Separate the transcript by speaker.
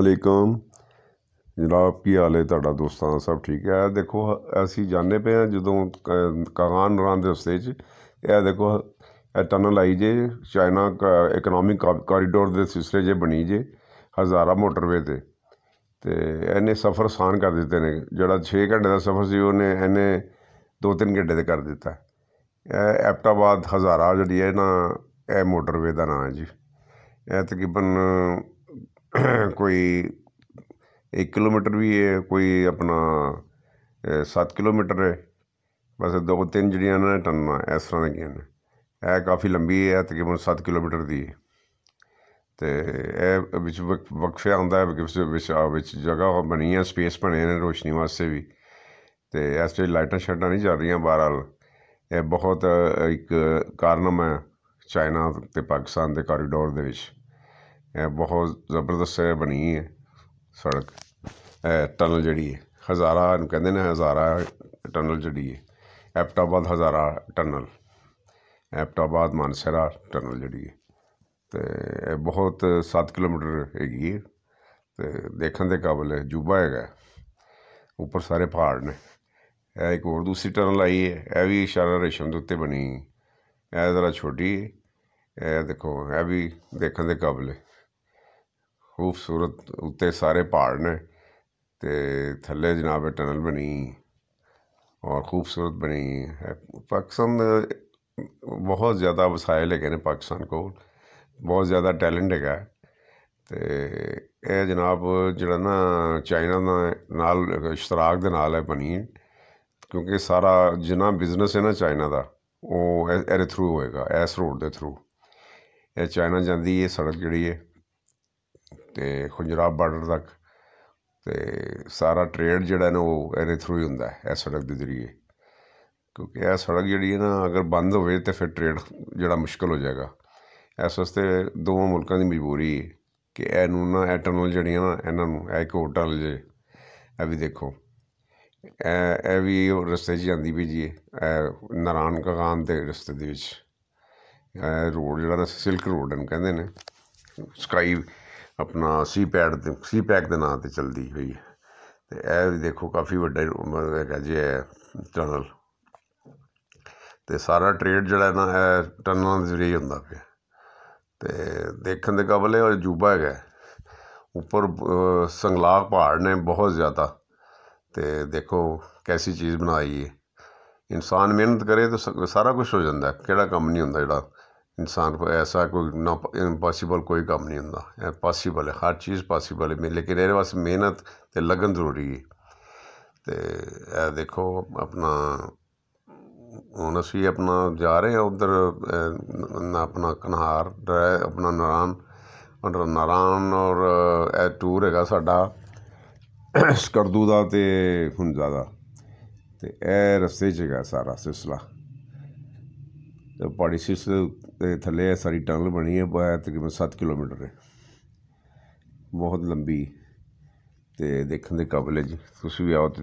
Speaker 1: ਅਲੈਕਮ ਜਨਾਬ ਕੀ ਹਾਲ ਹੈ ਤੁਹਾਡਾ ਦੋਸਤਾਂ ਸਭ ਠੀਕ ਹੈ ਇਹ ਦੇਖੋ ਅਸੀਂ ਜਾਣੇ ਪਏ ਆ ਜਦੋਂ ਕਾਗਾਨ ਰਾਂ ਦੇ ਉਸਤੇ 'ਚ ਇਹ ਦੇਖੋ ਇਹ ਟਨਲ ਆਈ ਜੇ ਚਾਈਨਾ ਇਕਨੋਮਿਕ ਕੋਰੀਡੋਰ ਦੇ ਸਿਸਰੇ ਜੇ ਬਣੀ ਜੇ ਹਜ਼ਾਰਾ ਮੋਟਰਵੇ ਤੇ ਤੇ ਇਹਨੇ ਸਫ਼ਰ ਆਸਾਨ ਕਰ ਦਿੱਤੇ ਨੇ ਜਿਹੜਾ 6 ਘੰਟੇ ਦਾ ਸਫ਼ਰ ਸੀ ਉਹਨੇ ਇਹਨੇ 2-3 ਘੰਟੇ ਦੇ ਕਰ ਦਿੱਤਾ ਇਹ ਐਪਟਾਬਾਦ ਹਜ਼ਾਰਾ ਜਿਹੜੀ ਹੈ ਨਾ ਇਹ ਮੋਟਰਵੇ ਦਾ ਨਾਂ ਹੈ ਜੀ ਇਹ ਤਕਰੀਬਨ ਕੋਈ 1 ਕਿਲੋਮੀਟਰ ਵੀ ਹੈ ਕੋਈ ਆਪਣਾ 7 ਕਿਲੋਮੀਟਰ ਹੈ ਬਸ ਦੋ ਤਿੰਨ ਜਿਹੜੀਆਂ ਨੇ ਟੰਨਾ ਇਸ ਤਰ੍ਹਾਂ ਦੀਆਂ ਨੇ ਇਹ ਕਾਫੀ ਲੰਬੀ ਹੈ ਤਕਰੀਬਨ 7 ਕਿਲੋਮੀਟਰ ਦੀ ਤੇ ਇਹ ਵਿੱਚ ਵਕਫੇ ਆਉਂਦਾ ਹੈ ਕਿ ਵਿੱਚ ਵਿੱਚ ਜਗ੍ਹਾ ਬਣੀ ਹੈ ਸਪੇਸ ਬਣੇ ਨੇ ਰੋਸ਼ਨੀ ਵਾਸਤੇ ਵੀ ਤੇ ਇਸ ਤੇ ਲਾਈਟਾਂ ਛੱਡਾਂ ਨਹੀਂ ਚੱਲ ਰਹੀਆਂ ਬਹਰਾਲ ਇਹ ਬਹੁਤ ਇੱਕ ਕਾਰਨਮ ਹੈ ਚਾਈਨਾ ਤੇ ਪਾਕਿਸਤਾਨ ਦੇ ਕੋਰੀਡੋਰ ਦੇ ਵਿੱਚ ਬਹੁਤ ਜ਼ਬਰਦਸਤ ਬਣੀ ਹੈ ਸੜਕ ਟਨਲ ਜਿਹੜੀ ਹੈ ਹਜ਼ਾਰਾ ਨੂੰ ਕਹਿੰਦੇ ਨੇ ਹਜ਼ਾਰਾ ਟਨਲ ਜਿਹੜੀ ਹੈ ਐਪਟਾਬਾਦ ਹਜ਼ਾਰਾ ਟਨਲ ਐਪਟਾਬਾਦ ਮਾਨਸਰਾ ਟਨਲ ਜਿਹੜੀ ਹੈ ਤੇ ਬਹੁਤ 7 ਕਿਲੋਮੀਟਰ ਹੈਗੀ ਹੈ ਤੇ ਦੇਖਣ ਦੇ ਕਾਬਿਲ ਹੈ ਜੂਬਾ ਹੈਗਾ ਉੱਪਰ ਸਾਰੇ ਪਹਾੜ ਨੇ ਇਹ ਇੱਕ ਹੋਰ ਦੂਸਰੀ ਟਨਲ ਆਈ ਹੈ ਇਹ ਵੀ ਇਸ਼ਾਰਾ ਰੇਸ਼ਮ ਦੇ ਉੱਤੇ ਬਣੀ ਹੈ ਇਹ ਜ਼ਰਾ ਛੋਟੀ ਹੈ ਇਹ ਦੇਖੋ ਇਹ ਵੀ ਦੇਖਣ ਦੇ ਕਾਬਿਲ ਹੈ ਖੂਬਸੂਰਤ ਉੱਤੇ ਸਾਰੇ ਪਹਾੜ ਨੇ ਤੇ ਥੱਲੇ ਜਨਾਬ ਟਨਲ ਬਣੀ ਔਰ ਖੂਬਸੂਰਤ ਬਣੀ ਹੈ ਪਾਕਿਸਤਾਨ ਬਹੁਤ ਜ਼ਿਆਦਾ ਵਸਾਇਲ ਹੈਗੇ ਨੇ ਪਾਕਿਸਤਾਨ ਕੋਲ ਬਹੁਤ ਜ਼ਿਆਦਾ ਟੈਲੈਂਟ ਹੈਗਾ ਤੇ ਇਹ ਜਨਾਬ ਜਿਹੜਾ ਨਾ ਚਾਈਨਾ ਨਾਲ ਇਸ਼ਤਰਾਕ ਦੇ ਨਾਲ ਹੈ ਬਣੀ ਕਿਉਂਕਿ ਸਾਰਾ ਜਿੰਨਾ ਬਿਜ਼ਨਸ ਹੈ ਨਾ ਚਾਈਨਾ ਦਾ ਉਹ ਇਹਦੇ ਥਰੂ ਹੋਏਗਾ ਇਸ ਰੋਡ ਦੇ ਥਰੂ ਇਹ ਚਾਈਨਾ ਜਾਂਦੀ ਇਹ ਸੜਕ ਜਿਹੜੀ ਹੈ ਤੇ ਖੁੰਜਰਾਬ ਬਾਰਡਰ ਤੱਕ ਤੇ ਸਾਰਾ ਟ੍ਰੇਡ ਜਿਹੜਾ ਨਾ ਉਹ ਇਹਦੇ ਥਰੂ ਹੀ ਹੁੰਦਾ ਹੈ ਇਸ ਸੜਕ ਦੇ ਜ਼ਰੀਏ ਕਿਉਂਕਿ ਇਹ ਸੜਕ ਜਿਹੜੀ ਹੈ ਨਾ ਅਗਰ ਬੰਦ ਹੋਵੇ ਤੇ ਫਿਰ ਟ੍ਰੇਡ ਜਿਹੜਾ ਮੁਸ਼ਕਲ ਹੋ ਜਾਏਗਾ ਇਸ ਵਾਸਤੇ ਦੋਵਾਂ ਮੁਲਕਾਂ ਦੀ ਮਜਬੂਰੀ ਹੈ ਕਿ ਇਹਨੂੰ ਨਾ ਐਟਰਨਲ ਜਿਹੜੀਆਂ ਨਾ ਇਹਨਾਂ ਨੂੰ ਇਹ ਇੱਕ ਹੋਟਲ ਜੇ ਇਹ ਵੀ ਦੇਖੋ ਇਹ ਐ ਵੀ ਰਸਤੇ ਜਾਂਦੀ ਵੀ ਜੀ ਐ ਨਰਾਨ ਕਗਾਨ ਦੇ ਰਸਤੇ ਦੇ ਵਿੱਚ ਰੋਡ ਜਿਹੜਾ ਨਾ ਸਿਲਕ ਰੋਡ ਨੂੰ ਕਹਿੰਦੇ ਨੇ ਸਕਾਈ ਆਪਣਾ ਸੀ ਪੈਡ ਤੇ ਸੀ ਪੈਕ ਦੇ ਨਾਂ 'ਤੇ ਚੱਲਦੀ ਹੋਈ ਹੈ ਤੇ ਇਹ ਵੀ ਦੇਖੋ ਕਾਫੀ ਵੱਡਾ ਹੈਗਾ ਜੀ ਇਹ ਟਨਲ ਤੇ ਸਾਰਾ ਟ੍ਰੇਡ ਜਿਹੜਾ ਨਾ ਹੈ ਟਨਲਾਂ ਦੇ ਜ਼ਰੀਏ ਹੁੰਦਾ ਪਿਆ ਤੇ ਦੇਖਣ ਦੇ ਕਾਬਲ ਹੈ ਜੂਬਾ ਹੈਗਾ ਉੱਪਰ ਸੰਗਲਾਗ ਪਹਾੜ ਨੇ ਬਹੁਤ ਜ਼ਿਆਦਾ ਤੇ ਦੇਖੋ ਕੈਸੀ ਚੀਜ਼ ਬਣਾਈ ਹੈ ਇਨਸਾਨ ਮਿਹਨਤ ਕਰੇ ਤਾਂ ਸਾਰਾ ਕੁਝ ਹੋ ਜਾਂਦਾ ਕਿਹੜਾ ਕੰਮ ਨਹੀਂ ਹੁੰਦਾ ਜਿਹੜਾ ਇਨਸਾਨ ਕੋ ਐਸਾ ਕੋਈ ਨਾ ਇੰਪੋਸੀਬਲ ਕੋਈ ਕੰਮ ਨਹੀਂ ਹੁੰਦਾ ਪੋਸੀਬਲ ਹੈ ਹਰ ਚੀਜ਼ ਪੋਸੀਬਲ ਹੈ ਲੇਕਿਨ ਇਹਦੇ ਵਾਸਤੇ ਮਿਹਨਤ ਤੇ ਲਗਨ ਜ਼ਰੂਰੀ ਹੈ ਤੇ ਇਹ ਦੇਖੋ ਆਪਣਾ ਹੁਣ ਅਸੀਂ ਆਪਣਾ ਜਾ ਰਹੇ ਹਾਂ ਉਧਰ ਆਪਣਾ ਕਨਹਾਰ ਆਪਣਾ ਨਰਾਨ ਉਧਰ ਨਰਾਨ ਔਰ ਇਹ ਟੂਰ ਹੈਗਾ ਸਾਡਾ ਸਕਰਦੂ ਦਾ ਤੇ ਹੁਣ ਜ਼ਿਆਦਾ ਤੇ ਇਹ ਰਸਤੇ 'ਚ ਹੈਗਾ ਸਾਰਾ ਸਿਸਲਾ ਪਹਾੜੀ ਸਿਸ ਦੇ ਥੱਲੇ ਐ ਸਾਰੀ ਟਨਲ ਬਣੀ ਹੈ ਬਾਇ ਤਕਰੀਬਨ 7 ਕਿਲੋਮੀਟਰ ਹੈ ਬਹੁਤ ਲੰਬੀ ਤੇ ਦੇਖਣ ਦੇ ਕਾਬਿਲ ਹੈ ਜੀ ਤੁਸੀਂ ਵੀ ਆਓ ਤੇ